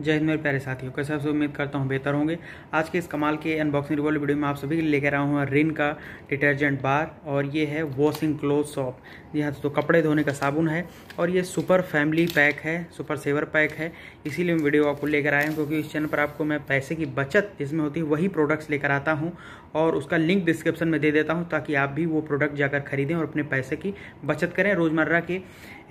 जय हिंद मेरे प्यारे साथियों कैसे आपसे उम्मीद करता हूँ बेहतर होंगे आज के इस कमाल के अनबॉक्सिंग रिवॉल्ट वीडियो में आप सभी लेकर आया हूँ रिन का डिटर्जेंट बार और ये है वॉशिंग क्लोथ सॉप यहाँ तो कपड़े धोने का साबुन है और ये सुपर फैमिली पैक है सुपर सेवर पैक है इसीलिए मैं वीडियो आपको लेकर आया हूँ क्योंकि इस चैनल पर आपको मैं पैसे की बचत जिसमें होती है वही प्रोडक्ट्स लेकर आता हूँ और उसका लिंक डिस्क्रिप्शन में दे देता हूँ ताकि आप भी वो प्रोडक्ट जाकर खरीदें और अपने पैसे की बचत करें रोज़मर्रा के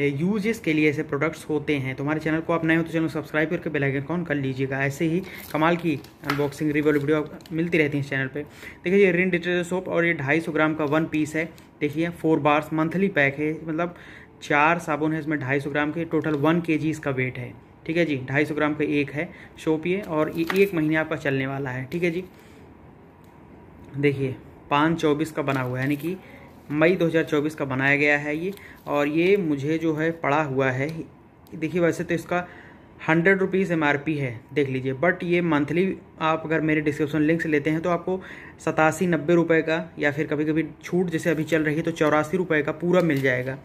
यूजेस के लिए ऐसे प्रोडक्ट्स होते हैं तो हमारे चैनल को आप नए हो तो चैनल सब्सक्राइब करके बेलाइक आइकन कौन कर लीजिएगा ऐसे ही कमाल की अनबॉक्सिंग रिव्यू वीडियो मिलती रहती है इस चैनल पे देखिए ये रिन डिटर्जेंट सोप और ये 250 ग्राम का वन पीस है देखिए फोर बार्स मंथली पैक है मतलब चार साबुन है इसमें 250 ग्राम के टोटल वन के इसका वेट है ठीक है जी ढाई ग्राम का एक है सोप ये और ये एक महीने आपका चलने वाला है ठीक है जी देखिए पाँच चौबीस का बना हुआ है यानी कि मई 2024 का बनाया गया है ये और ये मुझे जो है पड़ा हुआ है देखिए वैसे तो इसका हंड्रेड रुपीज़ एम है देख लीजिए बट ये मंथली आप अगर मेरे डिस्क्रिप्शन लिंक से लेते हैं तो आपको सतासी नब्बे रुपये का या फिर कभी कभी छूट जैसे अभी चल रही है तो चौरासी रुपये का पूरा मिल जाएगा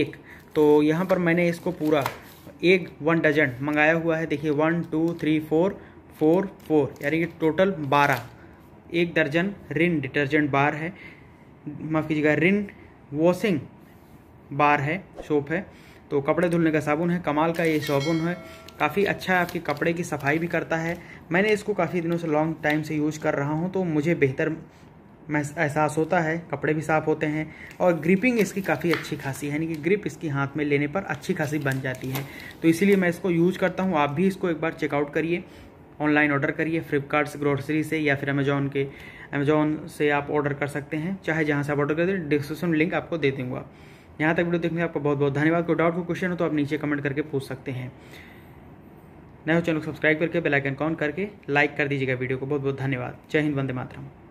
एक तो यहाँ पर मैंने इसको पूरा एक वन डजन मंगाया हुआ है देखिए one two three four four four यानी कि टोटल बारह एक दर्जन रिन डिटर्जेंट बार है माफ़ कीजिएगा रिन वॉशिंग बार है सोप है तो कपड़े धुलने का साबुन है कमाल का ये साबुन है काफ़ी अच्छा आपके कपड़े की सफाई भी करता है मैंने इसको काफ़ी दिनों से लॉन्ग टाइम से यूज़ कर रहा हूँ तो मुझे बेहतर एहसास होता है कपड़े भी साफ़ होते हैं और ग्रिपिंग इसकी काफ़ी अच्छी खासी है यानी कि ग्रिप इसकी हाथ में लेने पर अच्छी खासी बन जाती है तो इसीलिए मैं इसको यूज़ करता हूँ आप भी इसको एक बार चेकआउट करिए ऑनलाइन ऑर्डर करिए फ्लिपकार्ट से ग्रोसरी से या फिर अमेजोन के अमेजोन से आप ऑर्डर कर सकते हैं चाहे जहाँ से आप ऑर्डर कर दें डिस्क्रिप्शन लिंक आपको दे दूँगा यहाँ तक वीडियो देखने में आपका बहुत बहुत धन्यवाद कोई डाउट को क्वेश्चन हो तो आप नीचे कमेंट करके पूछ सकते हैं नए हो चैनल को सब्सक्राइब करके बेलाइकन ऑन करके लाइक कर दीजिएगा वीडियो को बहुत बहुत धन्यवाद जय हिंद वंदे मातरम